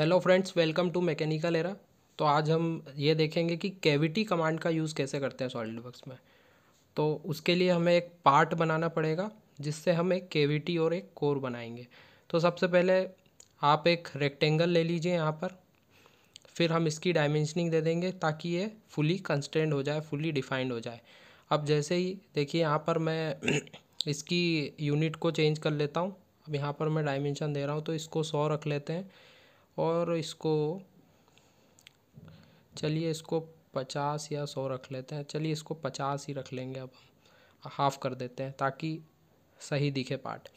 hello friends welcome to mechanical era तो आज हम ये देखेंगे कि कैविटी कमांड का यूज़ कैसे करते हैं सॉलिड वर्क्स में तो उसके लिए हमें एक पार्ट बनाना पड़ेगा जिससे हम एक कैविटी और एक कोर बनाएंगे तो सबसे पहले आप एक रेक्टेंगल ले लीजिए यहाँ पर फिर हम इसकी डायमेंशनिंग दे देंगे ताकि ये फुली कंस्टेंट हो जाए फुली डिफाइंड हो जाए अब जैसे ही देखिए यहाँ पर मैं इसकी यूनिट को चेंज कर लेता हूँ अब यहाँ पर मैं डायमेंशन दे रहा हूँ तो इसको सौ रख लेते हैं और इसको चलिए इसको पचास या सौ रख लेते हैं चलिए इसको पचास ही रख लेंगे अब हम हाफ़ कर देते हैं ताकि सही दिखे पार्ट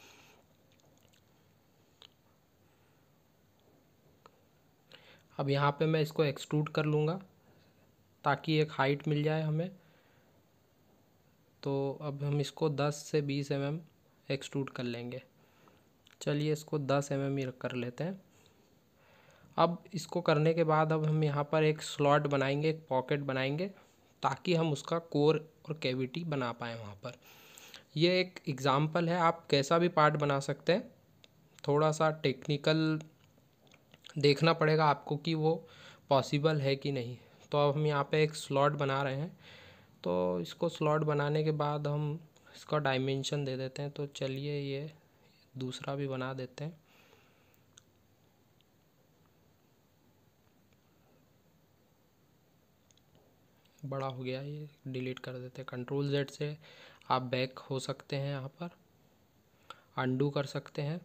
अब यहाँ पे मैं इसको एक्सट्रूड कर लूँगा ताकि एक हाइट मिल जाए हमें तो अब हम इसको 10 से 20 एम एम एक्सट्रूड कर लेंगे चलिए इसको 10 एम एम ही कर लेते हैं अब इसको करने के बाद अब हम यहाँ पर एक स्लॉट बनाएंगे एक पॉकेट बनाएंगे ताकि हम उसका कोर और कैविटी बना पाएँ वहाँ पर यह एक एग्ज़ाम्पल है आप कैसा भी पार्ट बना सकते हैं थोड़ा सा टेक्निकल देखना पड़ेगा आपको कि वो पॉसिबल है कि नहीं तो अब हम यहाँ पे एक स्लॉट बना रहे हैं तो इसको स्लॉट बनाने के बाद हम इसका डायमेंशन दे देते हैं तो चलिए ये दूसरा भी बना देते हैं बड़ा हो गया ये डिलीट कर देते हैं कंट्रोल जेड से आप बैक हो सकते हैं यहाँ पर अंडू कर सकते हैं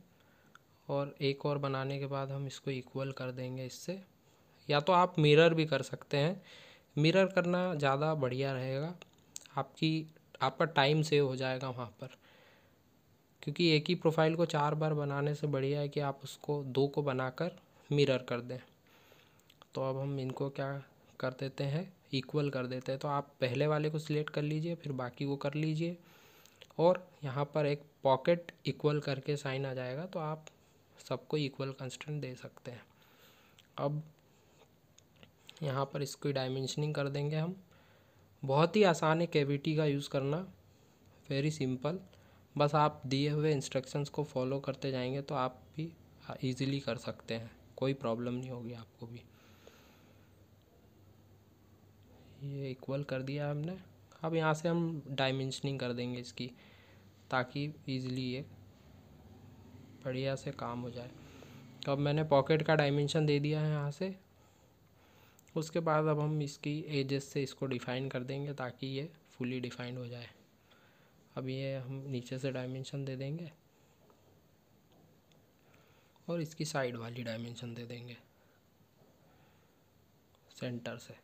और एक और बनाने के बाद हम इसको इक्वल कर देंगे इससे या तो आप मिरर भी कर सकते हैं मिरर करना ज़्यादा बढ़िया रहेगा आपकी आपका टाइम सेव हो जाएगा वहाँ पर क्योंकि एक ही प्रोफाइल को चार बार बनाने से बढ़िया है कि आप उसको दो को बनाकर मिरर कर दें तो अब हम इनको क्या कर देते हैं इक्वल कर देते हैं तो आप पहले वाले को सिलेक्ट कर लीजिए फिर बाकी को कर लीजिए और यहाँ पर एक पॉकेट इक्वल करके साइन आ जाएगा तो आप सबको इक्वल कंस्टेंट दे सकते हैं अब यहाँ पर इसकी डायमेंशनिंग कर देंगे हम बहुत ही आसान है केविटी का यूज़ करना वेरी सिंपल बस आप दिए हुए इंस्ट्रक्शंस को फॉलो करते जाएंगे तो आप भी इजीली कर सकते हैं कोई प्रॉब्लम नहीं होगी आपको भी ये इक्वल कर दिया हमने अब यहाँ से हम डायमेंशनिंग कर देंगे इसकी ताकि ईज़िली ये बढ़िया से काम हो जाए तो अब मैंने पॉकेट का डायमेंशन दे दिया है यहाँ से उसके बाद अब हम इसकी एजेस से इसको डिफ़ाइन कर देंगे ताकि ये फुली डिफ़ाइंड हो जाए अब ये हम नीचे से डायमेंशन दे देंगे और इसकी साइड वाली डायमेंशन दे देंगे सेंटर से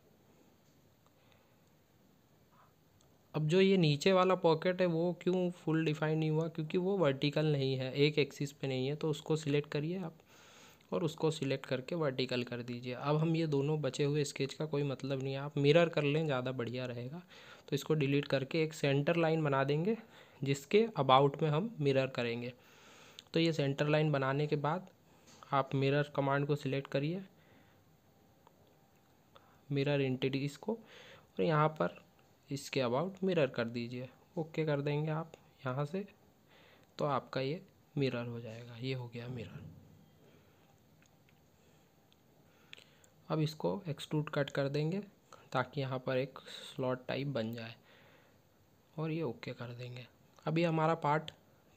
अब जो ये नीचे वाला पॉकेट है वो क्यों फुल डिफाइन नहीं हुआ क्योंकि वो वर्टिकल नहीं है एक एक्सिस पे नहीं है तो उसको सिलेक्ट करिए आप और उसको सिलेक्ट करके वर्टिकल कर दीजिए अब हम ये दोनों बचे हुए स्केच का कोई मतलब नहीं है आप मिरर कर लें ज़्यादा बढ़िया रहेगा तो इसको डिलीट करके एक सेंटर लाइन बना देंगे जिसके अबाउट में हम मिरर करेंगे तो ये सेंटर लाइन बनाने के बाद आप मिरर कमांड को सिलेक्ट करिए मिरर इंटिटीज को और यहाँ पर इसके अबाउट मिरर कर दीजिए ओके कर देंगे आप यहाँ से तो आपका ये मिरर हो जाएगा ये हो गया मिरर अब इसको एक्सट्रूड कट कर देंगे ताकि यहाँ पर एक स्लॉट टाइप बन जाए और ये ओके कर देंगे अभी हमारा पार्ट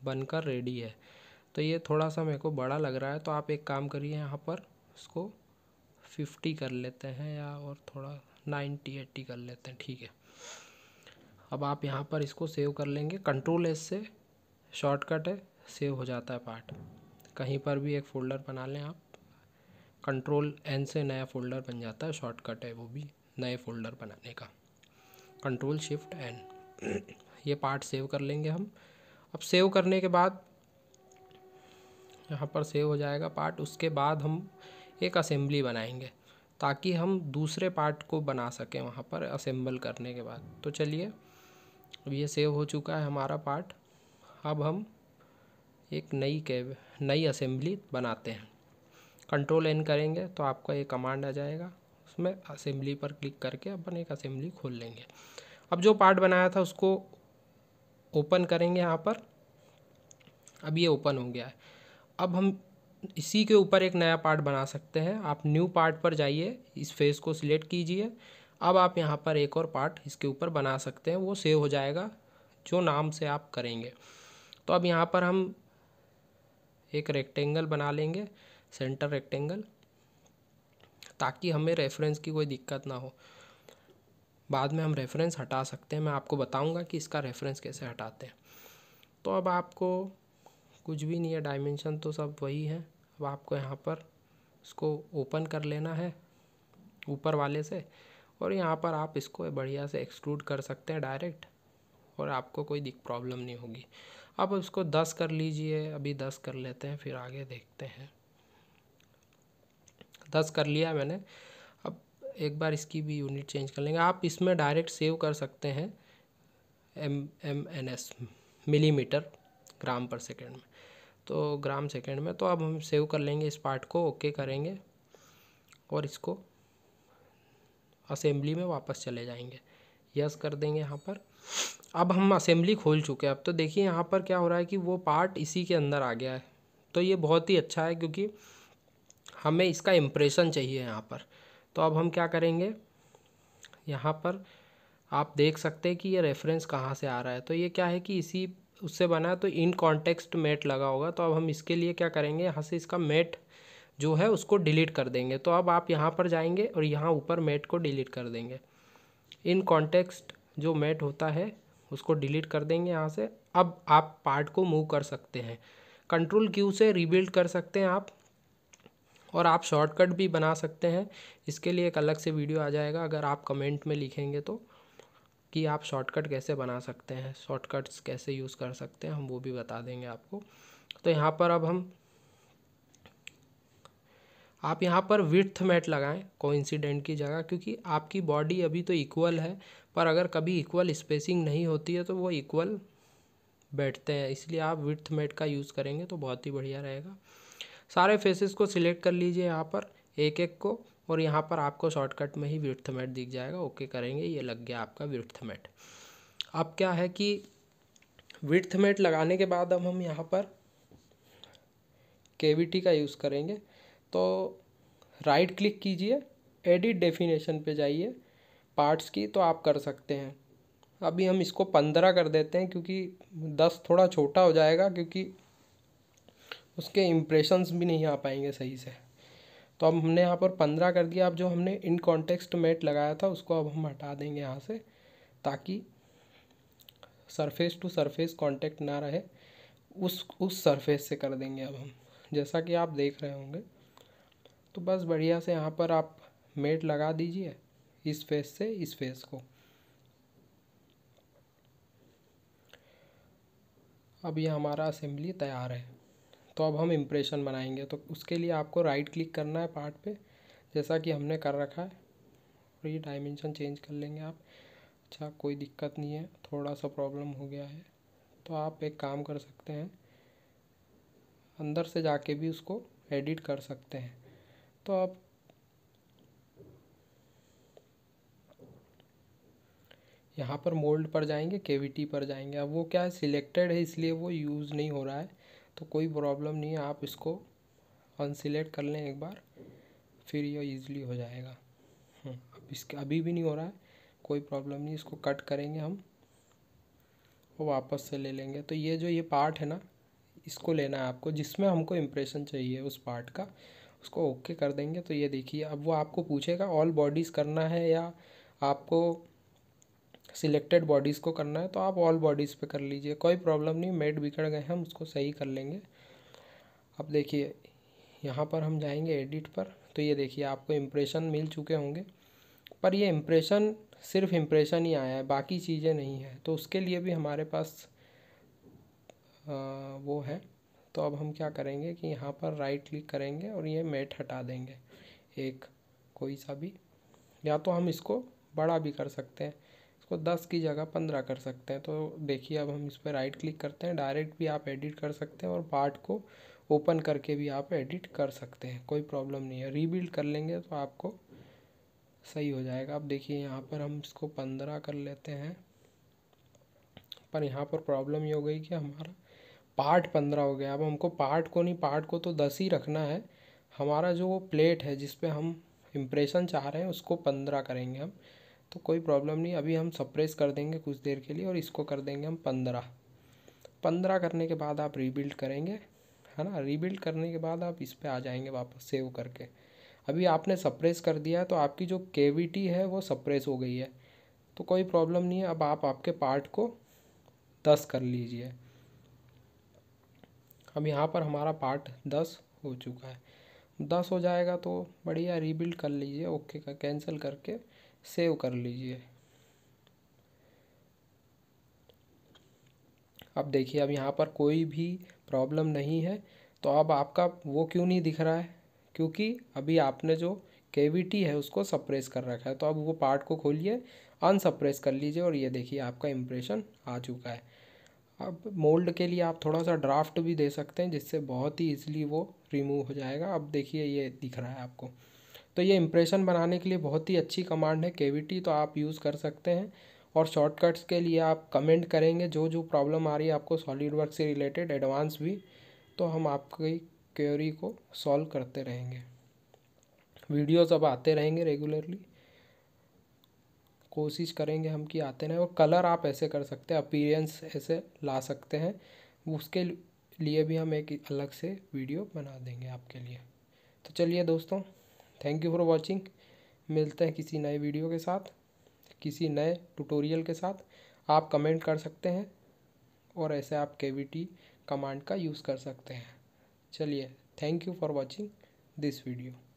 बनकर रेडी है तो ये थोड़ा सा मेरे को बड़ा लग रहा है तो आप एक काम करिए यहाँ पर इसको फिफ्टी कर लेते हैं या और थोड़ा नाइन्टी एट्टी कर लेते हैं ठीक है अब आप यहाँ पर इसको सेव कर लेंगे कंट्रोल एस से शॉर्टकट है सेव हो जाता है पार्ट कहीं पर भी एक फ़ोल्डर बना लें आप कंट्रोल एन से नया फ़ोल्डर बन जाता है शॉर्टकट है वो भी नए फ़ोल्डर बनाने का कंट्रोल शिफ्ट एन ये पार्ट सेव कर लेंगे हम अब सेव करने के बाद यहाँ पर सेव हो जाएगा पार्ट उसके बाद हम एक असेंबली बनाएंगे ताकि हम दूसरे पार्ट को बना सकें वहाँ पर असेंबल करने के बाद तो चलिए अब ये सेव हो चुका है हमारा पार्ट अब हम एक नई कैब नई असेंबली बनाते हैं कंट्रोल एन करेंगे तो आपका ये कमांड आ जाएगा उसमें असेंबली पर क्लिक करके अपन एक असेंबली खोल लेंगे अब जो पार्ट बनाया था उसको ओपन करेंगे यहाँ पर अब ये ओपन हो गया है अब हम इसी के ऊपर एक नया पार्ट बना सकते हैं आप न्यू पार्ट पर जाइए इस फेस को सिलेक्ट कीजिए अब आप यहाँ पर एक और पार्ट इसके ऊपर बना सकते हैं वो सेव हो जाएगा जो नाम से आप करेंगे तो अब यहाँ पर हम एक रेक्टेंगल बना लेंगे सेंटर रेक्टेंगल ताकि हमें रेफरेंस की कोई दिक्कत ना हो बाद में हम रेफरेंस हटा सकते हैं मैं आपको बताऊंगा कि इसका रेफरेंस कैसे हटाते हैं तो अब आपको कुछ भी नहीं है डायमेंशन तो सब वही है अब आपको यहाँ पर इसको ओपन कर लेना है ऊपर वाले से और यहाँ पर आप इसको बढ़िया से एक्सक्लूड कर सकते हैं डायरेक्ट और आपको कोई दिक प्रॉब्लम नहीं होगी अब इसको दस कर लीजिए अभी दस कर लेते हैं फिर आगे देखते हैं दस कर लिया मैंने अब एक बार इसकी भी यूनिट चेंज कर लेंगे आप इसमें डायरेक्ट सेव कर सकते हैं M M N S millimetre gram पर सेकेंड में तो ग्राम सेकेंड में तो अब हम सेव कर लेंगे इस पार्ट को ओके करेंगे और इसको असेंबली में वापस चले जाएंगे यस कर देंगे यहाँ पर अब हम असेंबली खोल चुके हैं अब तो देखिए यहाँ पर क्या हो रहा है कि वो पार्ट इसी के अंदर आ गया है तो ये बहुत ही अच्छा है क्योंकि हमें इसका इम्प्रेशन चाहिए यहाँ पर तो अब हम क्या करेंगे यहाँ पर आप देख सकते हैं कि ये रेफरेंस कहाँ से आ रहा है तो ये क्या है कि इसी उससे बना तो इन कॉन्टेक्स्ट मेट लगा होगा तो अब हम इसके लिए क्या करेंगे यहाँ से इसका मेट जो है उसको डिलीट कर देंगे तो अब आप यहाँ पर जाएंगे और यहाँ ऊपर मेट को डिलीट कर देंगे इन कॉन्टेक्स्ट जो मेट होता है उसको डिलीट कर देंगे यहाँ से अब आप पार्ट को मूव कर सकते हैं कंट्रोल क्यू से रिबिल्ड कर सकते हैं आप और आप शॉर्टकट भी बना सकते हैं इसके लिए एक अलग से वीडियो आ जाएगा अगर आप कमेंट में लिखेंगे तो कि आप शॉर्टकट कैसे बना सकते हैं शॉर्टकट्स कैसे यूज़ कर सकते हैं हम वो भी बता देंगे आपको तो यहाँ पर अब हम आप यहाँ पर विथ मैट लगाएं कोइंसिडेंट की जगह क्योंकि आपकी बॉडी अभी तो इक्वल है पर अगर कभी इक्वल स्पेसिंग नहीं होती है तो वो इक्वल बैठते हैं इसलिए आप विथ मैट का यूज़ करेंगे तो बहुत ही बढ़िया रहेगा सारे फेसेस को सिलेक्ट कर लीजिए यहाँ पर एक एक को और यहाँ पर आपको शॉर्टकट में ही विर्थमेट दिख जाएगा ओके करेंगे ये लग गया आपका विर्थमेट अब क्या है कि विर्थमेट लगाने के बाद अब हम यहाँ पर केविटी का यूज़ करेंगे तो राइट क्लिक कीजिए एडिट डेफिनेशन पे जाइए पार्ट्स की तो आप कर सकते हैं अभी हम इसको पंद्रह कर देते हैं क्योंकि दस थोड़ा छोटा हो जाएगा क्योंकि उसके इम्प्रेशंस भी नहीं आ पाएंगे सही से तो अब हमने यहाँ पर पंद्रह कर दिया अब जो हमने इन कॉन्टेक्स्ट मेट लगाया था उसको अब हम हटा देंगे यहाँ से ताकि सरफेस टू सरफेस कॉन्टेक्ट ना रहे उस उस सरफेस से कर देंगे अब हम जैसा कि आप देख रहे होंगे तो बस बढ़िया से यहाँ पर आप मेट लगा दीजिए इस फेस से इस फेस को अब ये हमारा असेंबली तैयार है तो अब हम इम्प्रेशन बनाएंगे तो उसके लिए आपको राइट क्लिक करना है पार्ट पे जैसा कि हमने कर रखा है और ये डायमेंशन चेंज कर लेंगे आप अच्छा कोई दिक्कत नहीं है थोड़ा सा प्रॉब्लम हो गया है तो आप एक काम कर सकते हैं अंदर से जाके भी उसको एडिट कर सकते हैं तो आप यहाँ पर मोल्ड पर जाएंगे केविटी पर जाएंगे अब वो क्या है सिलेक्टेड है इसलिए वो यूज़ नहीं हो रहा है तो कोई प्रॉब्लम नहीं है आप इसको अनसिलेक्ट कर लें एक बार फिर ये ईज़िली हो जाएगा हम्म, अब इसके अभी भी नहीं हो रहा है कोई प्रॉब्लम नहीं इसको कट करेंगे हम वो वापस से ले लेंगे तो ये जो ये पार्ट है ना इसको लेना है आपको जिसमें हमको इम्प्रेशन चाहिए उस पार्ट का उसको ओके कर देंगे तो ये देखिए अब वो आपको पूछेगा ऑल बॉडीज़ करना है या आपको सिलेक्टेड बॉडीज़ को करना है तो आप ऑल बॉडीज़ पे कर लीजिए कोई प्रॉब्लम नहीं मेड बिगड़ गए हम उसको सही कर लेंगे अब देखिए यहाँ पर हम जाएंगे एडिट पर तो ये देखिए आपको इम्प्रेशन मिल चुके होंगे पर ये इम्प्रेशन सिर्फ इम्प्रेशन ही आया है बाकी चीज़ें नहीं है तो उसके लिए भी हमारे पास आ, वो है तो अब हम क्या करेंगे कि यहाँ पर राइट क्लिक करेंगे और ये मेट हटा देंगे एक कोई सा भी या तो हम इसको बड़ा भी कर सकते हैं इसको दस की जगह पंद्रह कर सकते हैं तो देखिए अब हम इस पर राइट क्लिक करते हैं डायरेक्ट भी आप एडिट कर सकते हैं और पार्ट को ओपन करके भी आप एडिट कर सकते हैं कोई प्रॉब्लम नहीं है रीबिल्ड कर लेंगे तो आपको सही हो जाएगा आप देखिए यहाँ पर हम इसको पंद्रह कर लेते हैं पर यहाँ पर प्रॉब्लम ये हो गई कि हमारा पार्ट पंद्रह हो गया अब हमको पार्ट को नहीं पार्ट को तो दस ही रखना है हमारा जो वो प्लेट है जिसपे हम इम्प्रेशन चाह रहे हैं उसको पंद्रह करेंगे हम तो कोई प्रॉब्लम नहीं अभी हम सप्रेस कर देंगे कुछ देर के लिए और इसको कर देंगे हम पंद्रह पंद्रह करने के बाद आप रीबिल्ड करेंगे है ना रीबिल्ड करने के बाद आप इस पर आ जाएंगे वापस सेव करके अभी आपने सप्रेस कर दिया है तो आपकी जो केविटी है वो सप्रेस हो गई है तो कोई प्रॉब्लम नहीं है अब आप आपके पार्ट को दस कर लीजिए अब यहाँ पर हमारा पार्ट दस हो चुका है दस हो जाएगा तो बढ़िया रीबिल्ड कर लीजिए ओके का कैंसिल करके सेव कर लीजिए अब देखिए अब यहाँ पर कोई भी प्रॉब्लम नहीं है तो अब आपका वो क्यों नहीं दिख रहा है क्योंकि अभी आपने जो केविटी है उसको सप्रेस कर रखा है तो अब वो पार्ट को खोलिए अनसप्रेस कर लीजिए और ये देखिए आपका इम्प्रेशन आ चुका है अब मोल्ड के लिए आप थोड़ा सा ड्राफ्ट भी दे सकते हैं जिससे बहुत ही ईजिली वो रिमूव हो जाएगा अब देखिए ये दिख रहा है आपको तो ये इम्प्रेशन बनाने के लिए बहुत ही अच्छी कमांड है केविटी तो आप यूज़ कर सकते हैं और शॉर्टकट्स के लिए आप कमेंट करेंगे जो जो प्रॉब्लम आ रही है आपको सॉलिड वर्क से रिलेटेड एडवांस भी तो हम आपकी क्वेरी को सॉल्व करते रहेंगे वीडियोस अब आते रहेंगे रेगुलरली कोशिश करेंगे हम कि आते रहें और कलर आप ऐसे कर सकते हैं अपीरेंस ऐसे ला सकते हैं उसके लिए भी हम एक अलग से वीडियो बना देंगे आपके लिए तो चलिए दोस्तों थैंक यू फॉर वॉचिंग मिलते हैं किसी नए वीडियो के साथ किसी नए ट्यूटोरियल के साथ आप कमेंट कर सकते हैं और ऐसे आप के कमांड का यूज़ कर सकते हैं चलिए thank you for watching this video